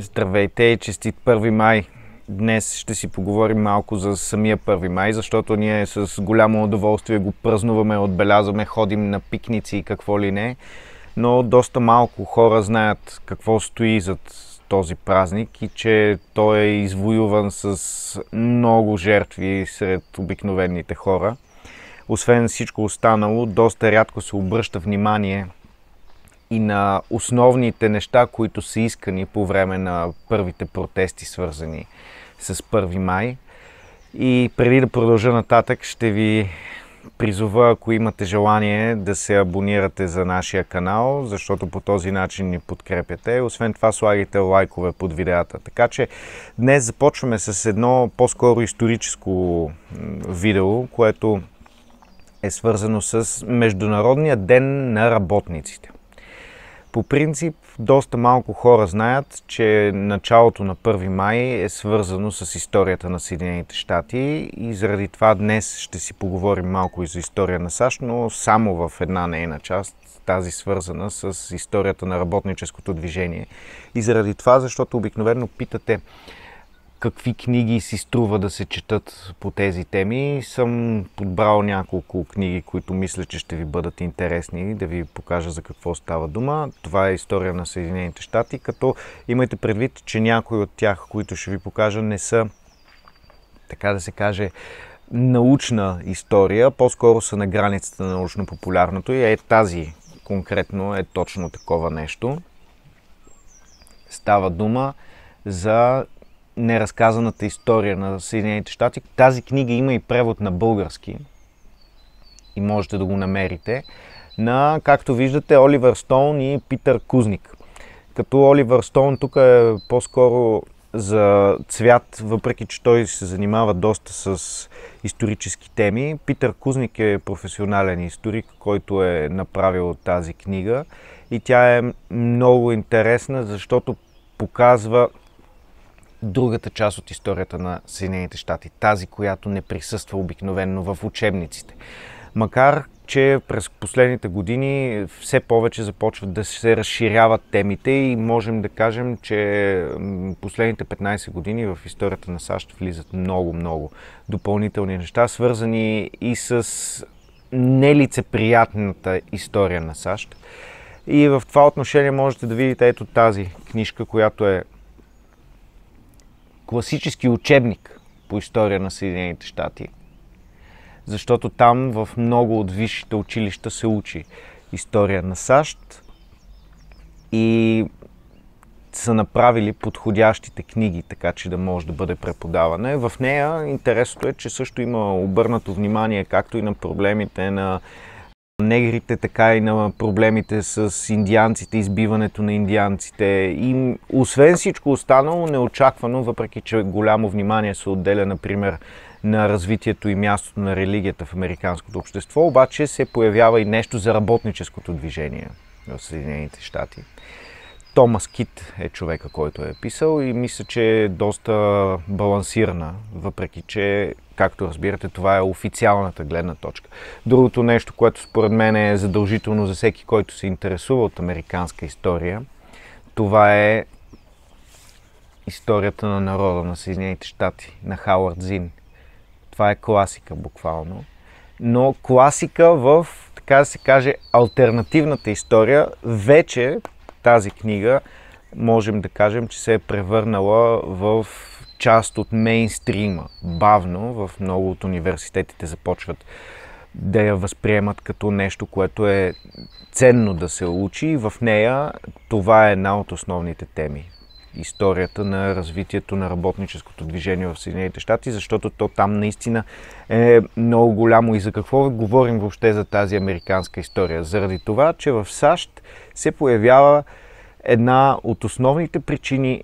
Здравейте и честит 1 май! Днес ще си поговорим малко за самия 1 май, защото ние с голямо удоволствие го празнуваме, отбелязваме, ходим на пикници и какво ли не, но доста малко хора знаят какво стои зад този празник и че той е извоюван с много жертви сред обикновените хора. Освен всичко останало, доста рядко се обръща внимание – и на основните неща, които са искани по време на първите протести, свързани с 1 май. И преди да продължа нататък, ще ви призова, ако имате желание, да се абонирате за нашия канал, защото по този начин ни подкрепяте. Освен това, слагайте лайкове под видеята. Така че днес започваме с едно по-скоро историческо видео, което е свързано с Международния ден на работниците. По принцип, доста малко хора знаят, че началото на 1 май е свързано с историята на Съединените щати и заради това днес ще си поговорим малко и за история на САЩ, но само в една нейна част, тази свързана с историята на работническото движение. И заради това, защото обикновено питате, какви книги си струва да се четат по тези теми. Съм подбрал няколко книги, които мисля, че ще ви бъдат интересни, да ви покажа за какво става дума. Това е история на Съединените щати, като имайте предвид, че някои от тях, които ще ви покажа, не са, така да се каже, научна история, по-скоро са на границата на научно-популярното и е тази конкретно е точно такова нещо. Става дума за неразказаната история на Съединените щати. Тази книга има и превод на български и можете да го намерите на, както виждате, Оливър Стоун и Питър Кузник. Като Оливър Стоун тук е по-скоро за цвят, въпреки че той се занимава доста с исторически теми. Питър Кузник е професионален историк, който е направил тази книга и тя е много интересна, защото показва другата част от историята на Съединените щати, тази, която не присъства обикновенно в учебниците. Макар, че през последните години все повече започват да се разширяват темите и можем да кажем, че последните 15 години в историята на САЩ влизат много-много допълнителни неща, свързани и с нелицеприятната история на САЩ. И в това отношение можете да видите ето тази книжка, която е класически учебник по история на Съединените щати. Защото там в много от висшите училища се учи история на САЩ и са направили подходящите книги, така че да може да бъде преподаване. В нея интересното е, че също има обърнато внимание както и на проблемите на негрите, така и на проблемите с индианците, избиването на индианците. И освен всичко останало, неочаквано, въпреки че голямо внимание се отделя, например, на развитието и мястото на религията в американското общество, обаче се появява и нещо за работническото движение в Съединените щати. Томас Кит е човека, който е писал и мисля, че е доста балансирана, въпреки че, както разбирате, това е официалната гледна точка. Другото нещо, което според мен е задължително за всеки, който се интересува от американска история, това е историята на народа на Съединените щати, на Хауард Зин. Това е класика буквално. Но класика в, така да се каже, альтернативната история вече тази книга можем да кажем, че се е превърнала в част от мейнстрима. Бавно в много от университетите започват да я възприемат като нещо, което е ценно да се учи и в нея това е една от основните теми историята на развитието на работническото движение в Съединените щати, защото то там наистина е много голямо. И за какво говорим въобще за тази американска история? Заради това, че в САЩ се появява една от основните причини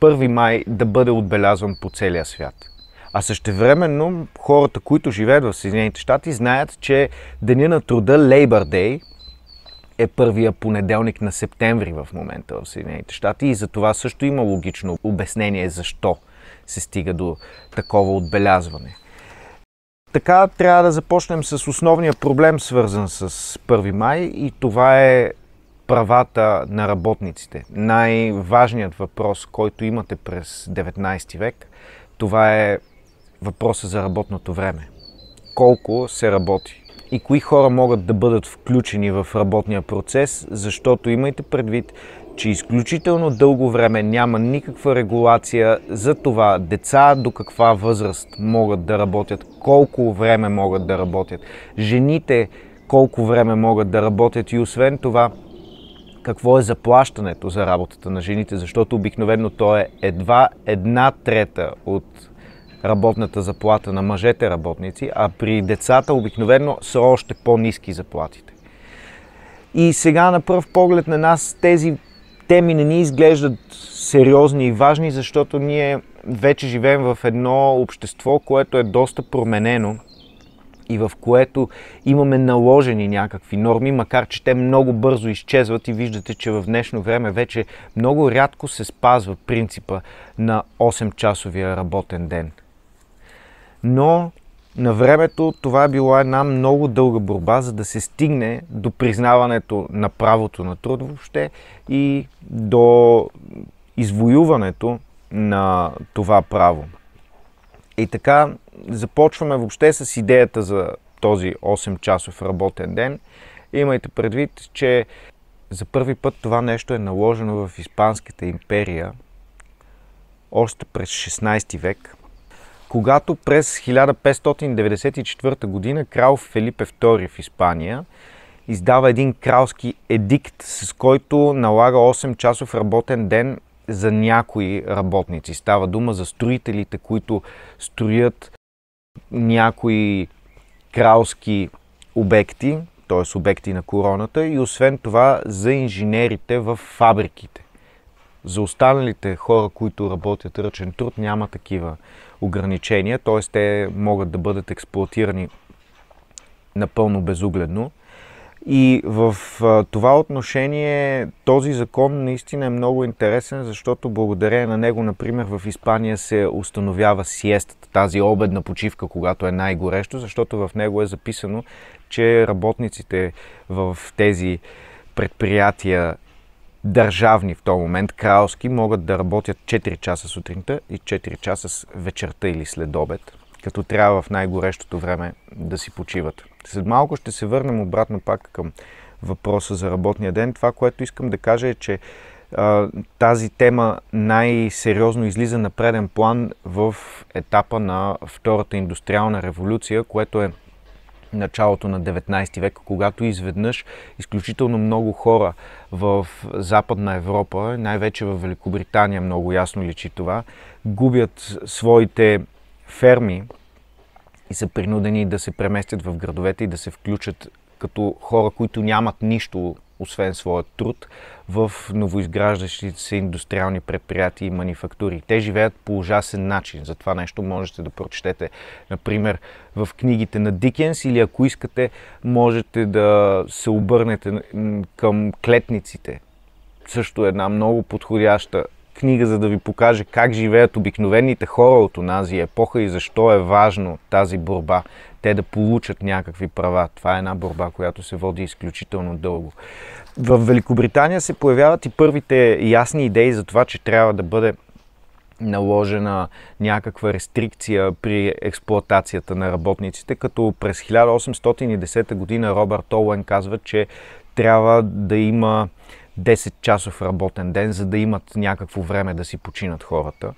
1 май да бъде отбелязван по целия свят. А същевременно хората, които живеят в Съединените щати, знаят, че Деня на труда Labor Day – е първия понеделник на септември в момента в Съединените щати и за това също има логично обяснение защо се стига до такова отбелязване. Така трябва да започнем с основния проблем, свързан с 1 май и това е правата на работниците. Най-важният въпрос, който имате през 19 век, това е въпроса за работното време. Колко се работи? и кои хора могат да бъдат включени в работния процес, защото имайте предвид, че изключително дълго време няма никаква регулация за това деца до каква възраст могат да работят, колко време могат да работят, жените колко време могат да работят и освен това какво е заплащането за работата на жените, защото обикновено то е едва една трета от работната заплата на мъжете работници, а при децата обикновено са още по-низки заплатите. И сега на пръв поглед на нас тези теми не ни изглеждат сериозни и важни, защото ние вече живеем в едно общество, което е доста променено и в което имаме наложени някакви норми, макар че те много бързо изчезват и виждате, че в днешно време вече много рядко се спазва принципа на 8-часовия работен ден – но на времето това е била една много дълга борба, за да се стигне до признаването на правото на труд въобще и до извоюването на това право. И така започваме въобще с идеята за този 8-часов работен ден. Имайте предвид, че за първи път това нещо е наложено в Испанската империя още през 16 век – когато през 1594 г. крал Филипе II в Испания издава един кралски едикт, с който налага 8-часов работен ден за някои работници. Става дума за строителите, които строят някои кралски обекти, т.е. обекти на короната и освен това за инженерите в фабриките. За останалите хора, които работят ръчен труд, няма такива ограничения, т.е. те могат да бъдат експлуатирани напълно безугледно. И в това отношение този закон наистина е много интересен, защото благодарение на него, например, в Испания се установява сиестата, тази обедна почивка, когато е най-горещо, защото в него е записано, че работниците в тези предприятия държавни в този момент, кралски, могат да работят 4 часа сутринта и 4 часа с вечерта или след обед, като трябва в най-горещото време да си почиват. След малко ще се върнем обратно пак към въпроса за работния ден. Това, което искам да кажа е, че а, тази тема най-сериозно излиза на преден план в етапа на Втората индустриална революция, което е началото на 19 век, когато изведнъж изключително много хора в Западна Европа, най-вече в Великобритания много ясно личи това, губят своите ферми и са принудени да се преместят в градовете и да се включат като хора, които нямат нищо освен своят труд, в новоизграждащите се индустриални предприятия и манифактури. Те живеят по ужасен начин. За това нещо можете да прочетете, например, в книгите на Дикенс или ако искате, можете да се обърнете към клетниците. Също една много подходяща книга, за да ви покаже как живеят обикновените хора от онази епоха и защо е важно тази борба. Те да получат някакви права. Това е една борба, която се води изключително дълго. В Великобритания се появяват и първите ясни идеи за това, че трябва да бъде наложена някаква рестрикция при експлоатацията на работниците, като през 1810 година Робърт Оуен казва, че трябва да има 10-часов работен ден, за да имат някакво време да си починат хората.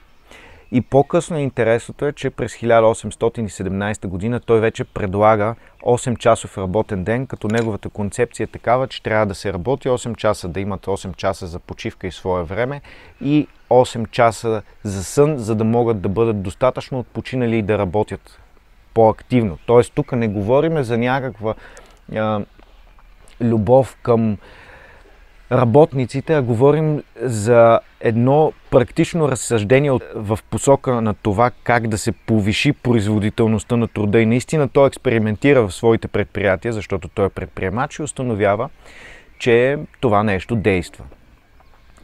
И по-късно интересното е, че през 1817 година той вече предлага 8-часов работен ден, като неговата концепция е такава, че трябва да се работи 8 часа, да имат 8 часа за почивка и свое време и 8 часа за сън, за да могат да бъдат достатъчно отпочинали и да работят по-активно. Тоест тук не говорим за някаква а, любов към работниците, а говорим за едно практично разсъждение в посока на това как да се повиши производителността на труда и наистина той експериментира в своите предприятия, защото той е предприемач и установява, че това нещо действа.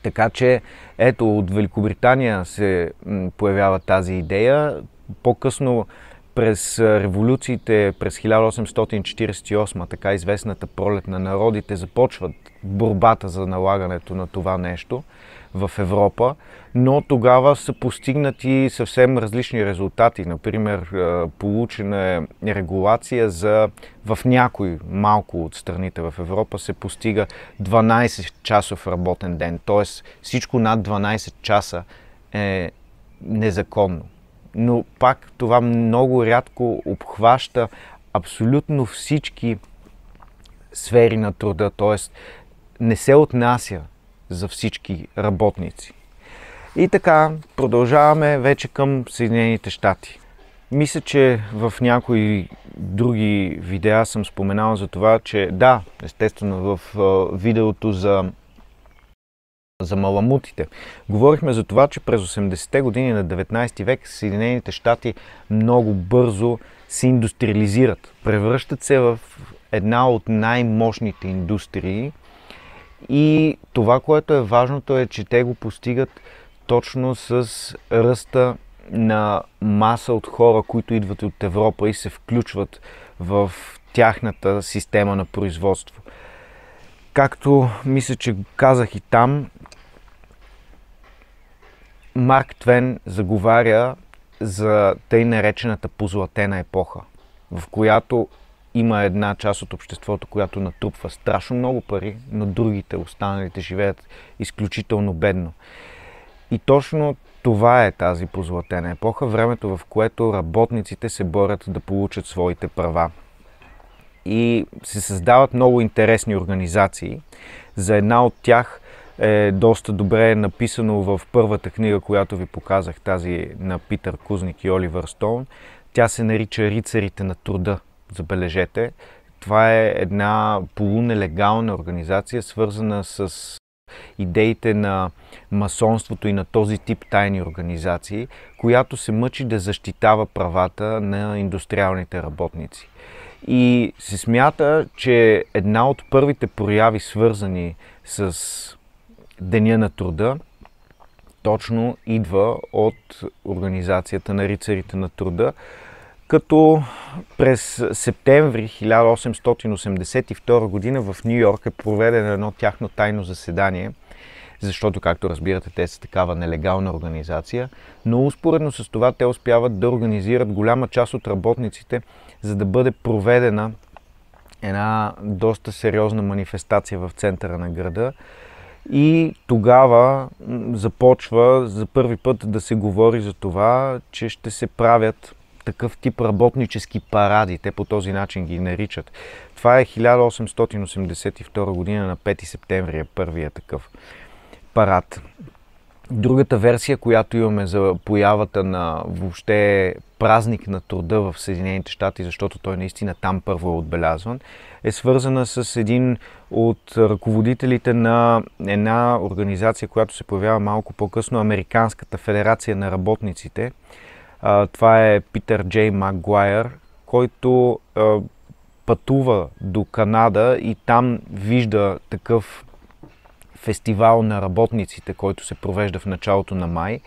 Така че, ето, от Великобритания се появява тази идея. По-късно през революциите през 1848, така известната пролет на народите, започват борбата за налагането на това нещо в Европа, но тогава са постигнати съвсем различни резултати. Например, получена е регулация за в някои малко от страните в Европа се постига 12-часов работен ден, т.е. всичко над 12 часа е незаконно. Но пак това много рядко обхваща абсолютно всички сфери на труда, т.е не се отнася за всички работници. И така, продължаваме вече към Съединените щати. Мисля, че в някои други видеа съм споменал за това, че да, естествено в видеото за за маламутите. Говорихме за това, че през 80-те години на 19 век Съединените щати много бързо се индустриализират. Превръщат се в една от най-мощните индустрии и това, което е важното е, че те го постигат точно с ръста на маса от хора, които идват от Европа и се включват в тяхната система на производство. Както мисля, че казах и там, Марк Твен заговаря за тъй наречената позлатена епоха, в която има една част от обществото, която натрупва страшно много пари, но другите, останалите, живеят изключително бедно. И точно това е тази позлатена епоха, времето в което работниците се борят да получат своите права. И се създават много интересни организации. За една от тях е доста добре написано в първата книга, която ви показах, тази на Питър Кузник и Оливър Стоун. Тя се нарича Рицарите на труда забележете. Това е една полунелегална организация, свързана с идеите на масонството и на този тип тайни организации, която се мъчи да защитава правата на индустриалните работници. И се смята, че една от първите прояви, свързани с Деня на труда, точно идва от организацията на рицарите на труда, като през септември 1882 година в Нью Йорк е проведено едно тяхно тайно заседание, защото, както разбирате, те са такава нелегална организация, но успоредно с това те успяват да организират голяма част от работниците, за да бъде проведена една доста сериозна манифестация в центъра на града. И тогава започва за първи път да се говори за това, че ще се правят такъв тип работнически паради. Те по този начин ги наричат. Това е 1882 година на 5 септември е първия такъв парад. Другата версия, която имаме за появата на въобще празник на труда в Съединените щати, защото той наистина там първо е отбелязван, е свързана с един от ръководителите на една организация, която се появява малко по-късно, Американската федерация на работниците – това е Питър Джей Макгуайер, който пътува до Канада и там вижда такъв фестивал на работниците, който се провежда в началото на май.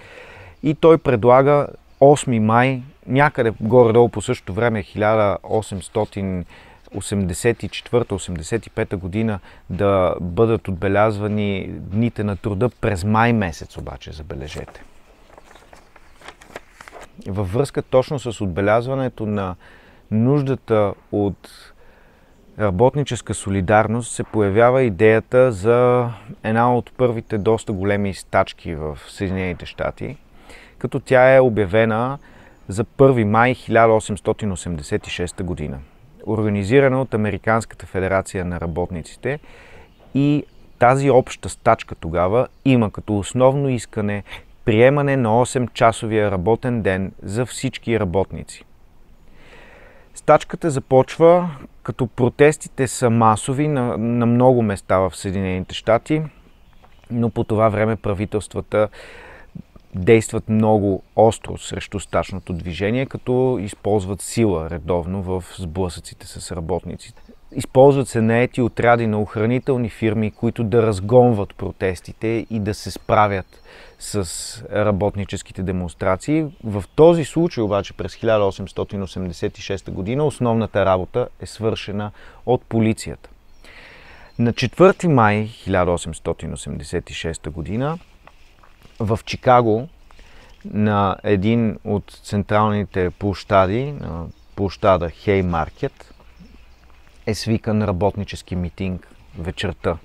И той предлага 8 май, някъде горе-долу по същото време, 1884-85 година, да бъдат отбелязвани дните на труда през май месец, обаче, забележете във връзка точно с отбелязването на нуждата от работническа солидарност се появява идеята за една от първите доста големи стачки в Съединените щати, като тя е обявена за 1 май 1886 година, организирана от Американската федерация на работниците и тази обща стачка тогава има като основно искане приемане на 8-часовия работен ден за всички работници. Стачката започва, като протестите са масови на, на много места в Съединените щати, но по това време правителствата действат много остро срещу стачното движение, като използват сила редовно в сблъсъците с работниците. Използват се наети отряди на охранителни фирми, които да разгонват протестите и да се справят с работническите демонстрации. В този случай обаче през 1886 година основната работа е свършена от полицията. На 4 май 1886 година в Чикаго на един от централните площади, площада Хей Маркет, е свикан работнически митинг вечерта.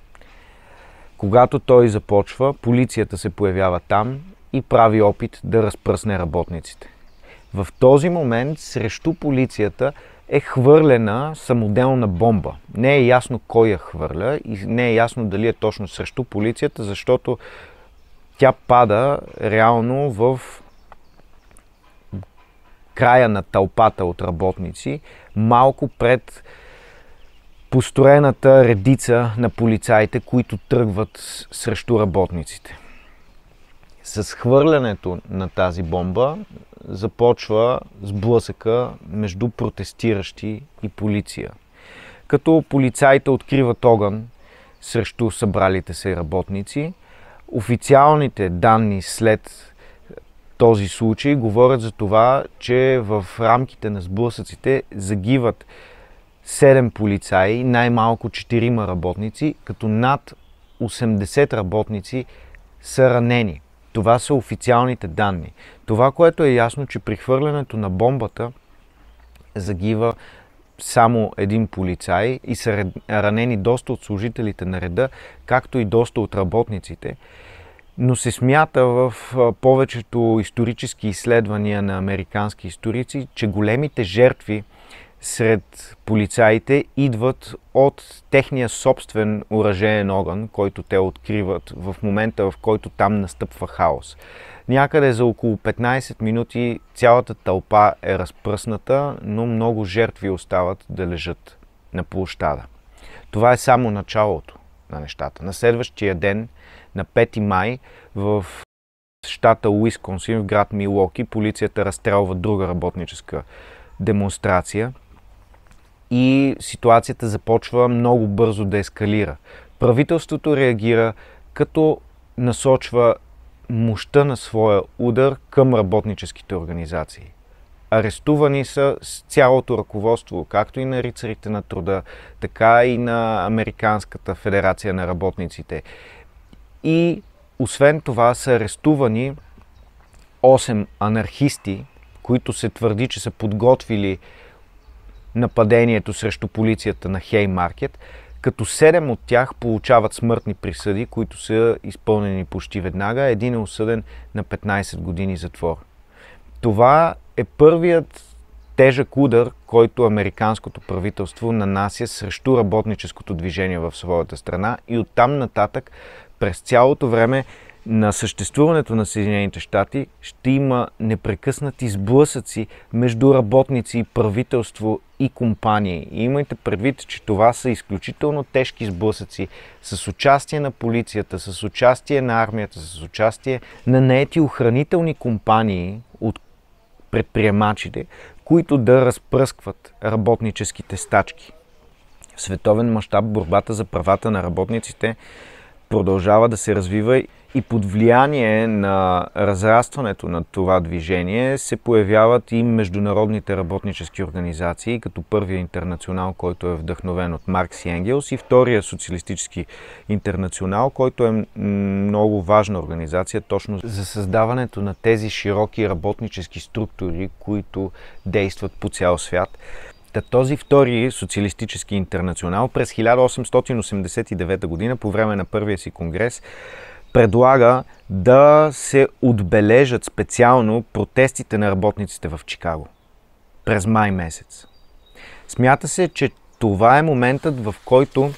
Когато той започва, полицията се появява там и прави опит да разпръсне работниците. В този момент срещу полицията е хвърлена самоделна бомба. Не е ясно кой я хвърля и не е ясно дали е точно срещу полицията, защото тя пада реално в края на тълпата от работници, малко пред построената редица на полицаите, които тръгват срещу работниците. С хвърлянето на тази бомба започва сблъсъка между протестиращи и полиция. Като полицаите откриват огън срещу събралите се работници, официалните данни след този случай говорят за това, че в рамките на сблъсъците загиват 7 полицаи, най-малко 4 работници, като над 80 работници са ранени. Това са официалните данни. Това, което е ясно, че при хвърлянето на бомбата загива само един полицай и са ранени доста от служителите на реда, както и доста от работниците. Но се смята в повечето исторически изследвания на американски историци, че големите жертви – сред полицаите идват от техния собствен уражеен огън, който те откриват в момента, в който там настъпва хаос. Някъде за около 15 минути цялата тълпа е разпръсната, но много жертви остават да лежат на площада. Това е само началото на нещата. На следващия ден, на 5 май, в щата Уисконсин, в град Милоки, полицията разстрелва друга работническа демонстрация – и ситуацията започва много бързо да ескалира. Правителството реагира като насочва мощта на своя удар към работническите организации. Арестувани са с цялото ръководство, както и на рицарите на труда, така и на Американската федерация на работниците. И освен това са арестувани 8 анархисти, които се твърди, че са подготвили нападението срещу полицията на Хеймаркет, като 7 от тях получават смъртни присъди, които са изпълнени почти веднага. Един е осъден на 15 години затвор. Това е първият тежък удар, който американското правителство нанася срещу работническото движение в своята страна и оттам нататък през цялото време на съществуването на Съединените щати ще има непрекъснати сблъсъци между работници, правителство и компании. И имайте предвид, че това са изключително тежки сблъсъци с участие на полицията, с участие на армията, с участие на наети охранителни компании от предприемачите, които да разпръскват работническите стачки. В световен мащаб борбата за правата на работниците продължава да се развива и под влияние на разрастването на това движение се появяват и международните работнически организации, като първия интернационал, който е вдъхновен от Маркс и Енгелс, и втория социалистически интернационал, който е много важна организация точно за създаването на тези широки работнически структури, които действат по цял свят. Та този втори социалистически интернационал през 1889 г. по време на първия си конгрес предлага да се отбележат специално протестите на работниците в Чикаго през май месец. Смята се, че това е моментът, в който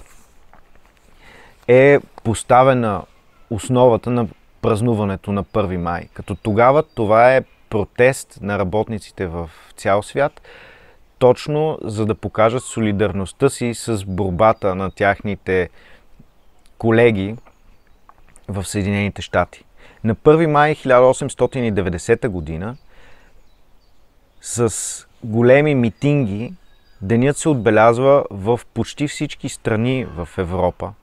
е поставена основата на празнуването на 1 май. Като тогава това е протест на работниците в цял свят, точно за да покажат солидарността си с борбата на тяхните колеги в Съединените щати. На 1 май 1890 година с големи митинги денят се отбелязва в почти всички страни в Европа,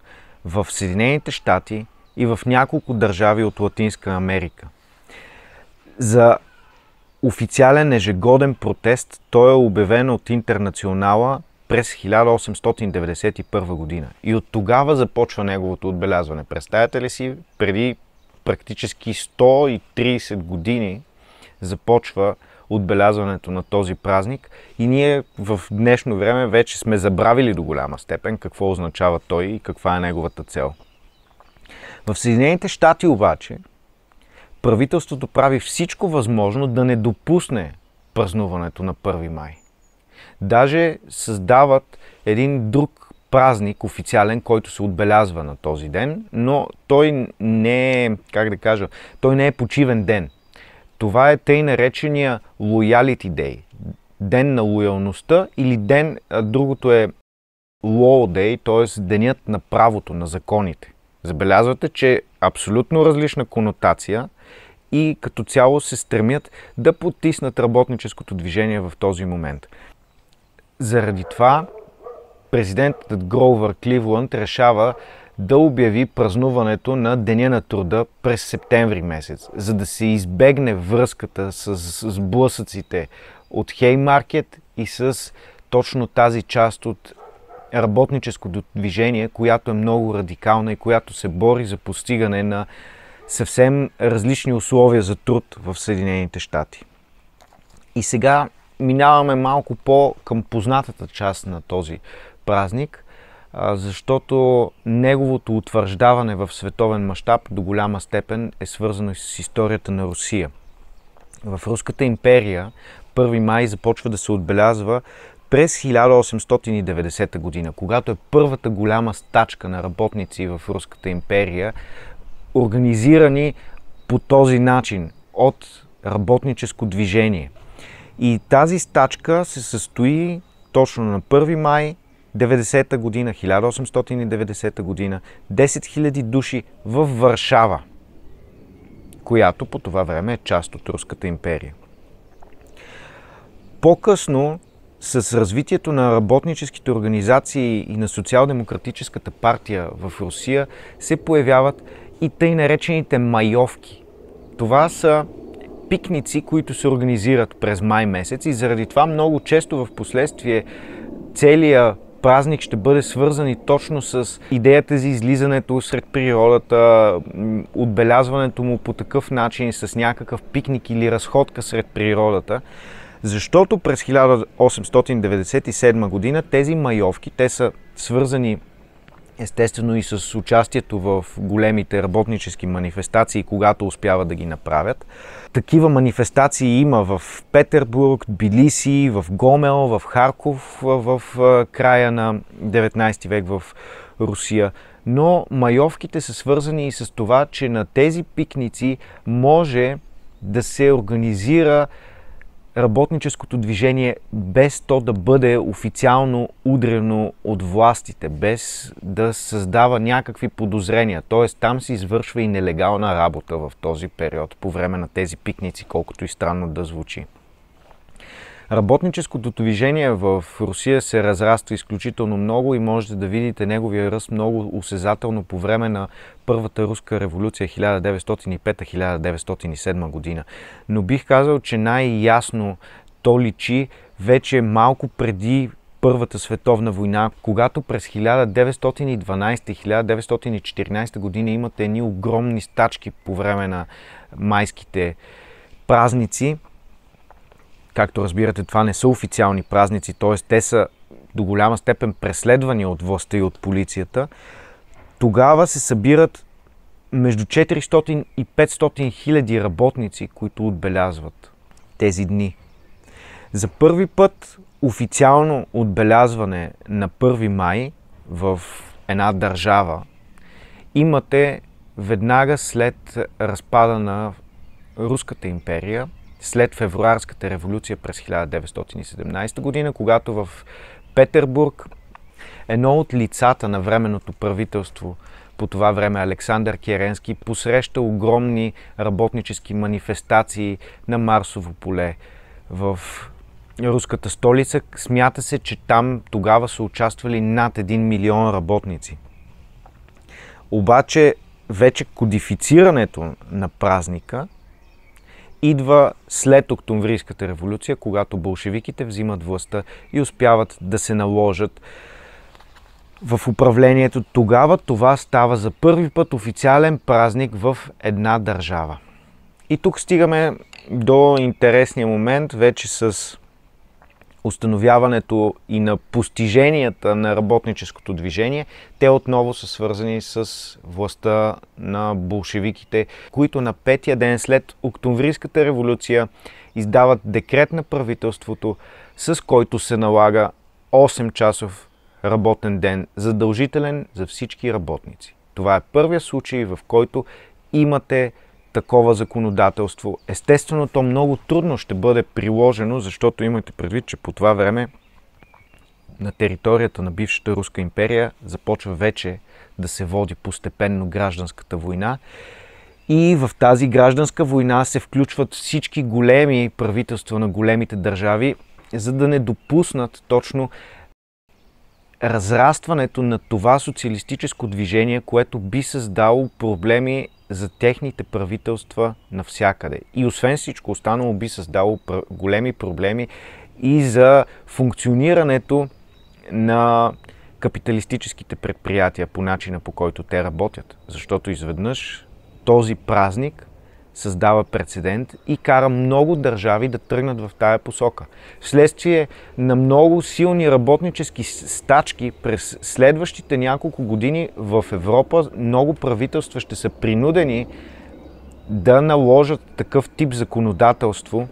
в Съединените щати и в няколко държави от Латинска Америка. За официален ежегоден протест той е обявен от Интернационала през 1891 година. И от тогава започва неговото отбелязване. Представете ли си, преди практически 130 години започва отбелязването на този празник и ние в днешно време вече сме забравили до голяма степен какво означава той и каква е неговата цел. В Съединените щати обаче правителството прави всичко възможно да не допусне празнуването на 1 май. Даже създават един друг празник официален, който се отбелязва на този ден, но той не е, как да кажа, той не е почивен ден. Това е тъй наречения Loyalty Day, ден на лоялността или ден, другото е Law Day, т.е. денят на правото, на законите. Забелязвате, че е абсолютно различна конотация и като цяло се стремят да потиснат работническото движение в този момент. Заради това президентът Гроувър Кливланд решава да обяви празнуването на Деня на труда през септември месец, за да се избегне връзката с блъсъците от Хеймаркет и с точно тази част от работническото движение, която е много радикална и която се бори за постигане на съвсем различни условия за труд в Съединените щати. И сега минаваме малко по към познатата част на този празник, защото неговото утвърждаване в световен мащаб до голяма степен е свързано с историята на Русия. В Руската империя 1 май започва да се отбелязва през 1890 година, когато е първата голяма стачка на работници в Руската империя, организирани по този начин от работническо движение. И тази стачка се състои точно на 1 май 90-та година, 1890 година, 10 000 души в Варшава, която по това време е част от Руската империя. По-късно, с развитието на работническите организации и на социал-демократическата партия в Русия се появяват и тъй наречените майовки. Това са пикници, които се организират през май месец и заради това много често в последствие целият празник ще бъде свързан и точно с идеята за излизането сред природата, отбелязването му по такъв начин с някакъв пикник или разходка сред природата. Защото през 1897 година тези майовки, те са свързани естествено и с участието в големите работнически манифестации, когато успяват да ги направят. Такива манифестации има в Петербург, Билиси, в Гомел, в Харков, в края на 19 век в Русия. Но майовките са свързани и с това, че на тези пикници може да се организира работническото движение, без то да бъде официално удрено от властите, без да създава някакви подозрения. Т.е. там се извършва и нелегална работа в този период, по време на тези пикници, колкото и странно да звучи. Работническото движение в Русия се разраства изключително много и можете да видите неговия ръст много осезателно по време на първата руска революция 1905-1907 година. Но бих казал, че най-ясно то личи вече малко преди Първата световна война, когато през 1912-1914 година имате едни огромни стачки по време на майските празници, Както разбирате, това не са официални празници, т.е. те са до голяма степен преследвани от властта и от полицията. Тогава се събират между 400 и 500 хиляди работници, които отбелязват тези дни. За първи път официално отбелязване на 1 май в една държава имате веднага след разпада на Руската империя след февруарската революция през 1917 година, когато в Петербург едно от лицата на временното правителство по това време Александър Керенски посреща огромни работнически манифестации на Марсово поле в руската столица. Смята се, че там тогава са участвали над 1 милион работници. Обаче вече кодифицирането на празника – идва след Октомврийската революция, когато болшевиките взимат властта и успяват да се наложат в управлението. Тогава това става за първи път официален празник в една държава. И тук стигаме до интересния момент вече с установяването и на постиженията на работническото движение, те отново са свързани с властта на болшевиките, които на петия ден след Октомврийската революция издават декрет на правителството, с който се налага 8-часов работен ден, задължителен за всички работници. Това е първия случай, в който имате такова законодателство. Естествено, то много трудно ще бъде приложено, защото имайте предвид, че по това време на територията на бившата Руска империя започва вече да се води постепенно гражданската война. И в тази гражданска война се включват всички големи правителства на големите държави, за да не допуснат точно разрастването на това социалистическо движение, което би създало проблеми за техните правителства навсякъде. И освен всичко останало би създало големи проблеми и за функционирането на капиталистическите предприятия по начина по който те работят. Защото изведнъж този празник създава прецедент и кара много държави да тръгнат в тая посока. Вследствие на много силни работнически стачки през следващите няколко години в Европа много правителства ще са принудени да наложат такъв тип законодателство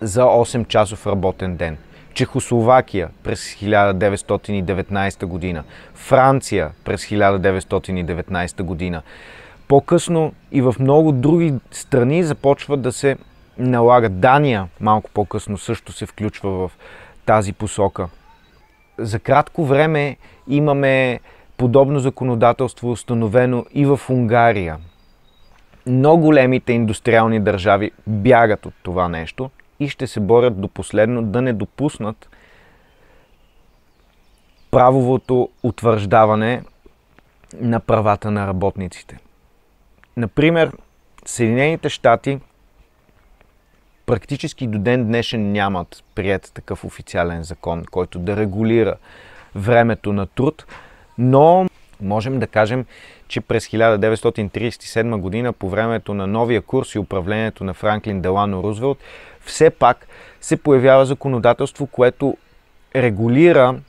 за 8-часов работен ден. Чехословакия през 1919 година, Франция през 1919 година. По-късно и в много други страни започва да се налагат. Дания малко по-късно също се включва в тази посока. За кратко време имаме подобно законодателство установено и в Унгария. Но големите индустриални държави бягат от това нещо и ще се борят до последно да не допуснат правовото утвърждаване на правата на работниците. Например, Съединените щати практически до ден днешен нямат прият такъв официален закон, който да регулира времето на труд, но можем да кажем, че през 1937 година по времето на новия курс и управлението на Франклин Делано Рузвелт все пак се появява законодателство, което регулира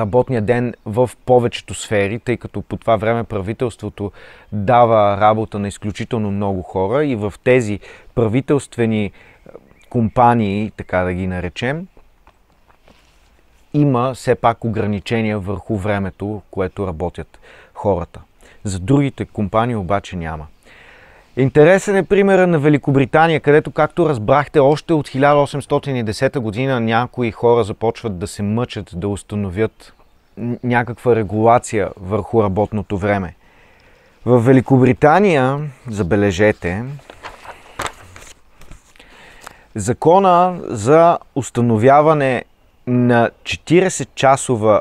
работния ден в повечето сфери, тъй като по това време правителството дава работа на изключително много хора и в тези правителствени е, компании, така да ги наречем, има все пак ограничения върху времето, което работят хората. За другите компании обаче няма. Интересен е примера на Великобритания, където, както разбрахте, още от 1810 година някои хора започват да се мъчат да установят някаква регулация върху работното време. В Великобритания, забележете, закона за установяване на 40-часова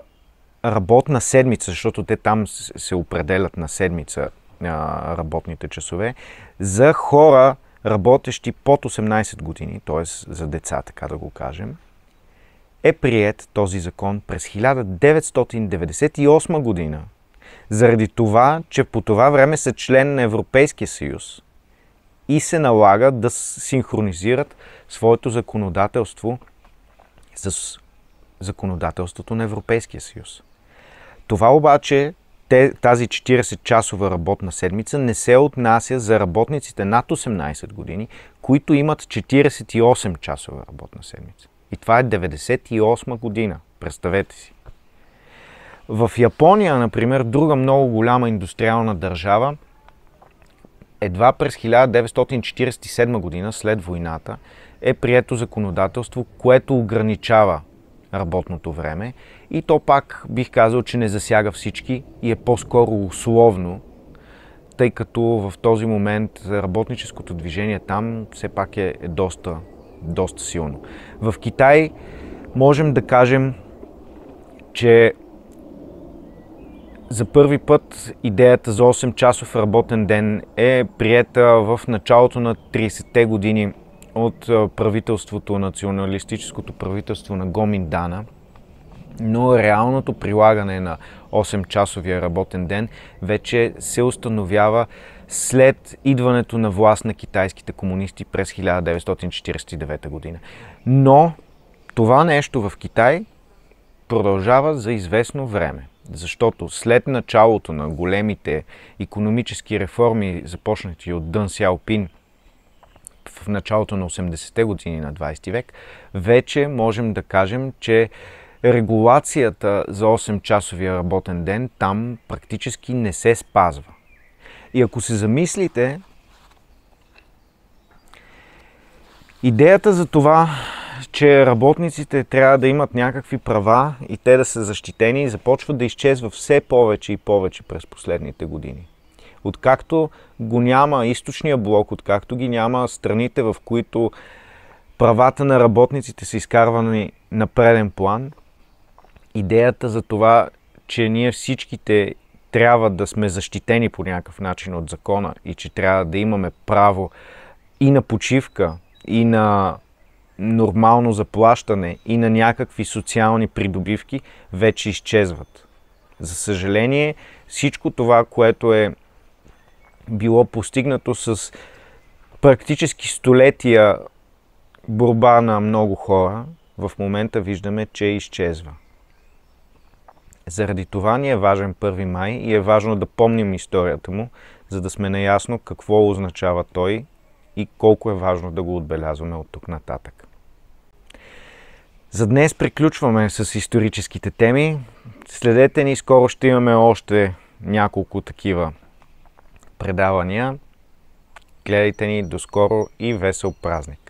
работна седмица, защото те там се определят на седмица а, работните часове. За хора, работещи под 18 години, т.е. за деца, така да го кажем, е прият този закон през 1998 година. Заради това, че по това време са член на Европейския съюз и се налага да синхронизират своето законодателство с законодателството на Европейския съюз. Това обаче тази 40-часова работна седмица не се отнася за работниците над 18 години, които имат 48-часова работна седмица. И това е 98 година. Представете си. В Япония, например, друга много голяма индустриална държава, едва през 1947 година, след войната, е прието законодателство, което ограничава работното време. И то пак бих казал, че не засяга всички и е по-скоро условно, тъй като в този момент работническото движение там все пак е, е доста, доста силно. В Китай можем да кажем, че за първи път идеята за 8-часов работен ден е приета в началото на 30-те години от правителството, националистическото правителство на Гомин Дана, но реалното прилагане на 8-часовия работен ден вече се установява след идването на власт на китайските комунисти през 1949 година. Но това нещо в Китай продължава за известно време. Защото след началото на големите економически реформи, започнати от Дън Сяопин – в началото на 80-те години на 20 век, вече можем да кажем, че регулацията за 8-часовия работен ден там практически не се спазва. И ако се замислите, идеята за това, че работниците трябва да имат някакви права и те да са защитени, започва да изчезва все повече и повече през последните години. Откакто го няма източния блок, откакто ги няма страните, в които правата на работниците са изкарвани на преден план, идеята за това, че ние всичките трябва да сме защитени по някакъв начин от закона и че трябва да имаме право и на почивка, и на нормално заплащане, и на някакви социални придобивки, вече изчезват. За съжаление, всичко това, което е било постигнато с практически столетия борба на много хора, в момента виждаме, че изчезва. Заради това ни е важен 1 май и е важно да помним историята му, за да сме наясно какво означава той и колко е важно да го отбелязваме от тук нататък. За днес приключваме с историческите теми. Следете ни, скоро ще имаме още няколко такива предавания. Гледайте ни, доскоро и весел празник!